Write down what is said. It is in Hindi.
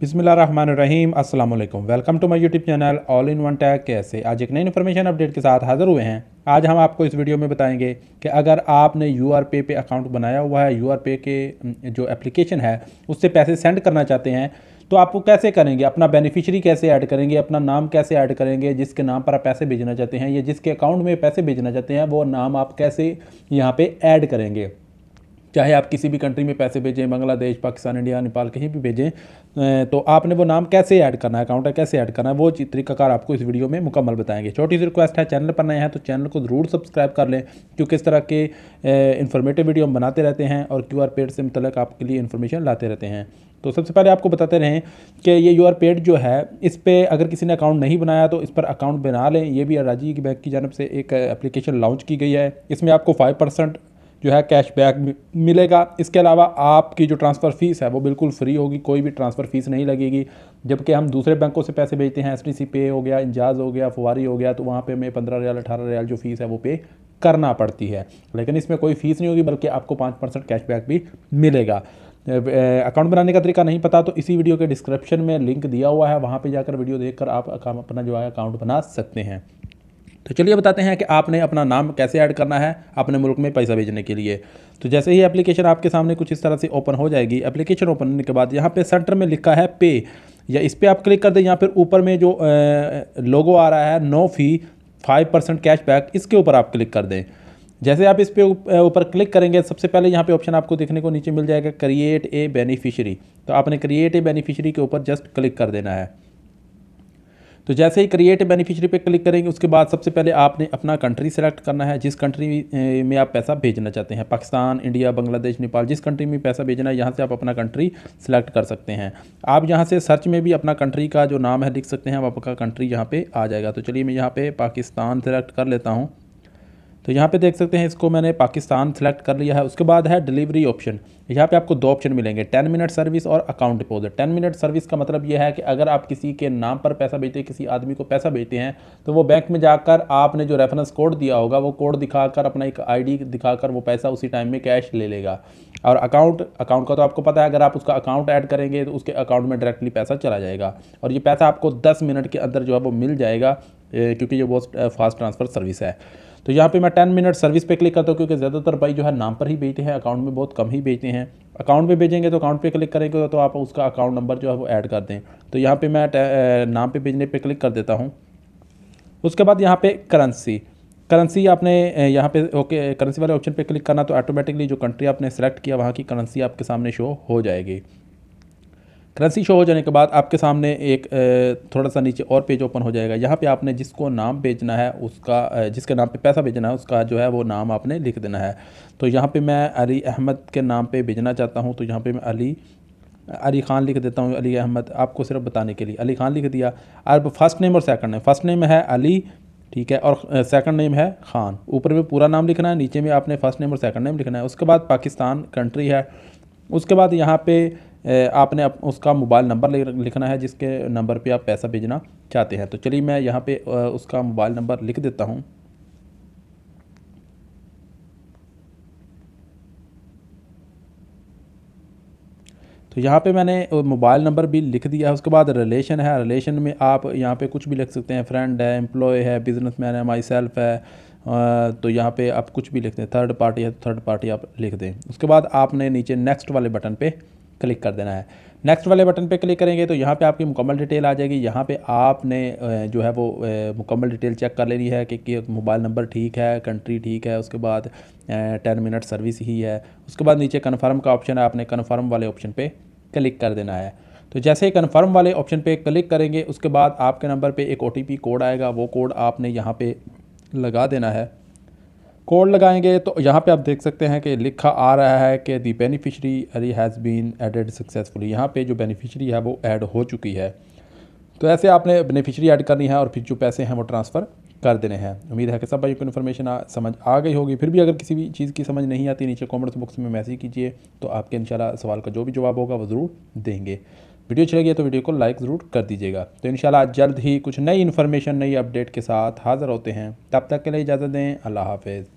बिसमीम अस्सलाम वालेकुम welcome to my YouTube channel all in one tag कैसे आज एक नई इन्फॉर्मेशन अपडेट के साथ हाज़िर हुए हैं आज हम आपको इस वीडियो में बताएंगे कि अगर आपने यू आर पे पे अकाउंट बनाया हुआ है यू आर पे के जो एप्लीकेशन है उससे पैसे सेंड करना चाहते हैं तो आप वो कैसे करेंगे अपना बेनिफिशियरी कैसे ऐड करेंगे अपना नाम कैसे ऐड करेंगे जिसके नाम पर आप पैसे भेजना चाहते हैं या जिसके अकाउंट में पैसे भेजना चाहते हैं वो नाम आप कैसे यहाँ पर ऐड करेंगे चाहे आप किसी भी कंट्री में पैसे भेजें बांग्लादेश पाकिस्तान इंडिया नेपाल कहीं भी भेजें तो आपने वो नाम कैसे ऐड करना है अकाउंट कैसे ऐड करना है वो तरीकाकार आपको इस वीडियो में मुकम्मल बताएंगे छोटी सी रिक्वेस्ट है चैनल पर नए हैं तो चैनल को ज़रूर सब्सक्राइब कर लें क्योंकि इस तरह के इन्फॉर्मेटिव वीडियो हम बनाते रहते हैं और क्यू आर पेड से मतलब आपके लिए इन्फॉर्मेशन लाते रहते हैं तो सबसे पहले आपको बताते रहें कि ये यू आर पेड जो है इस पर अगर किसी ने अकाउंट नहीं बनाया तो इस पर अकाउंट बना लें ये भी राजीव बैंक की जानब से एक एप्लीकेशन लॉन्च की गई है इसमें आपको फाइव परसेंट जो है कैशबैक मिलेगा इसके अलावा आपकी जो ट्रांसफ़र फ़ीस है वो बिल्कुल फ्री होगी कोई भी ट्रांसफ़र फ़ीस नहीं लगेगी जबकि हम दूसरे बैंकों से पैसे भेजते हैं एस पे हो गया इंजाज हो गया फुवारी हो गया तो वहाँ पर हमें पंद्रह रियाल अठारह रियाल जो फ़ीस है वो पे करना पड़ती है लेकिन इसमें कोई फ़ीस नहीं होगी बल्कि आपको पाँच परसेंट कैशबैक भी मिलेगा अकाउंट बनाने का तरीका नहीं पता तो इसी वीडियो के डिस्क्रिप्शन में लिंक दिया हुआ है वहाँ पे जाकर वीडियो देखकर आप अपना जो है अकाउंट बना सकते हैं तो चलिए बताते हैं कि आपने अपना नाम कैसे ऐड करना है अपने मुल्क में पैसा भेजने के लिए तो जैसे ही एप्लीकेशन आपके सामने कुछ इस तरह से ओपन हो जाएगी एप्लीकेशन ओपन होने के बाद यहाँ पर सेंटर में लिखा है पे या इस पर आप क्लिक कर दें या फिर ऊपर में जो लोगो आ रहा है no fee five percent cashback इसके ऊपर आप क्लिक कर दें जैसे आप इस पे ऊपर क्लिक करेंगे सबसे पहले यहाँ पे ऑप्शन आपको देखने को नीचे मिल जाएगा क्रिएट ए बेनिफिशियरी तो आपने क्रिएट ए बेनिफिशियरी के ऊपर जस्ट क्लिक कर देना है तो जैसे ही क्रिएट बेनिफिशियरी पे क्लिक करेंगे उसके बाद सबसे पहले आपने अपना कंट्री सेलेक्ट करना है जिस कंट्री में आप पैसा भेजना चाहते हैं पाकिस्तान इंडिया बांग्लादेश नेपाल जिस कंट्री में पैसा भेजना है यहाँ से आप अपना कंट्री सेलेक्ट कर सकते हैं आप यहाँ से सर्च में भी अपना कंट्री का जो नाम है लिख सकते हैं आपका कंट्री यहाँ पर आ जाएगा तो चलिए मैं यहाँ पर पाकिस्तान सेलेक्ट कर लेता हूँ तो यहाँ पे देख सकते हैं इसको मैंने पाकिस्तान सेलेक्ट कर लिया है उसके बाद है डिलीवरी ऑप्शन यहाँ पे आपको दो ऑप्शन मिलेंगे टेन मिनट सर्विस और account deposit ten minute service का मतलब ये है कि अगर आप किसी के नाम पर पैसा भेजते हैं किसी आदमी को पैसा भेजते हैं तो वो बैंक में जाकर आपने जो रेफरेंस कोड दिया होगा वो कोड दिखाकर अपना एक आईडी दिखाकर वो पैसा उसी टाइम में कैश ले लेगा और अकाउंट अकाउंट का तो आपको पता है अगर आप उसका अकाउंट ऐड करेंगे तो उसके अकाउंट में डायरेक्टली पैसा चला जाएगा और ये पैसा आपको दस मिनट के अंदर जो है वो मिल जाएगा क्योंकि ये बहुत फास्ट ट्रांसफ़र सर्विस है तो यहाँ पे मैं टेन मिनट सर्विस पे क्लिक करता हूँ क्योंकि ज़्यादातर भाई जो है नाम पर ही बेचते हैं अकाउंट में बहुत कम ही बेचते हैं हैं अकाउंट पे भेजेंगे तो अकाउंट पे क्लिक करेंगे तो आप उसका अकाउंट नंबर जो है वो ऐड कर दें तो यहाँ पे मैं नाम पे भेजने पे क्लिक कर देता हूँ उसके बाद यहाँ पे करेंसी करेंसी आपने यहाँ पे ओके करेंसी वाले ऑप्शन पे क्लिक करना तो ऑटोमेटिकली जो कंट्री आपने सेलेक्ट किया वहाँ की करेंसी आपके सामने शो हो जाएगी करेंसी शो हो जाने के बाद आपके सामने एक थोड़ा सा नीचे और पेज ओपन हो जाएगा यहाँ पे आपने जिसको नाम भेजना है उसका जिसके नाम पे पैसा भेजना है उसका जो है वो नाम आपने लिख देना है तो यहाँ पे मैं अली अहमद के नाम पे भेजना चाहता हूँ तो यहाँ पे मैं अली अली खान लिख देता हूँ अली अहमद आपको सिर्फ बताने के लिए अली खान लिख दिया अब फर्स्ट नेम और सेकंड नेम फर्स्ट नेम है अली ठीक है और सेकंड नेम है खान ऊपर में पूरा नाम लिखना है नीचे में आपने फर्स्ट नेम और सेकंड नेम लिखना है उसके बाद पाकिस्तान कंट्री है उसके बाद यहाँ पे आपने अप, उसका मोबाइल नंबर लिखना है जिसके नंबर पे आप पैसा भेजना चाहते हैं तो चलिए मैं यहाँ पे उसका मोबाइल नंबर लिख देता हूँ तो यहाँ पे मैंने मोबाइल नंबर भी लिख दिया है उसके बाद रिलेशन है रिलेशन में आप यहाँ पे कुछ भी लिख सकते हैं फ्रेंड है एम्प्लॉय है बिजनेस मैन है माई सेल्फ है तो यहाँ पे आप कुछ भी लिख दें थर्ड पार्टी है तो थर्ड पार्टी आप लिख दें उसके बाद आपने नीचे नेक्स्ट वाले बटन पे क्लिक कर देना है नेक्स्ट वाले बटन पे क्लिक करेंगे तो यहाँ पे आपकी मुकम्मल डिटेल आ जाएगी यहाँ पे आपने जो है वो मुकम्मल डिटेल चेक कर लेनी है कि, मोबाइल नंबर ठीक है कंट्री ठीक है उसके बाद टेन मिनट सर्विस ही है उसके बाद नीचे कन्फर्म का ऑप्शन है आपने कन्फर्म वाले ऑप्शन पर क्लिक कर देना है तो जैसे ही कन्फर्म वाले ऑप्शन पर क्लिक करेंगे उसके बाद आपके नंबर पर एक ओ कोड आएगा वो कोड आपने यहाँ पर लगा देना है कोड लगाएंगे तो यहाँ पे आप देख सकते हैं कि लिखा आ रहा है कि the beneficiary has been added successfully यहाँ पे जो बेनिफिशरी है वो ऐड हो चुकी है तो ऐसे आपने बेनिफिशरी ऐड करनी है और फिर जो पैसे हैं वो ट्रांसफ़र कर देने हैं उम्मीद है कि सब भाई को इन्फॉर्मेशन समझ आ गई होगी फिर भी अगर किसी भी चीज़ की समझ नहीं आती नीचे कॉमेंट्स बॉक्स में मैसेज कीजिए तो आपके इन सवाल का जो भी जवाब होगा वो ज़रूर देंगे वीडियो अच्छी लगी तो वीडियो को लाइक ज़रूर कर दीजिएगा तो इन जल्द ही कुछ नई इन्फॉर्मेशन नई अपडेट के साथ हाज़िर होते हैं तब तक के लिए इजाज़त दें अल्लाह हाफिज़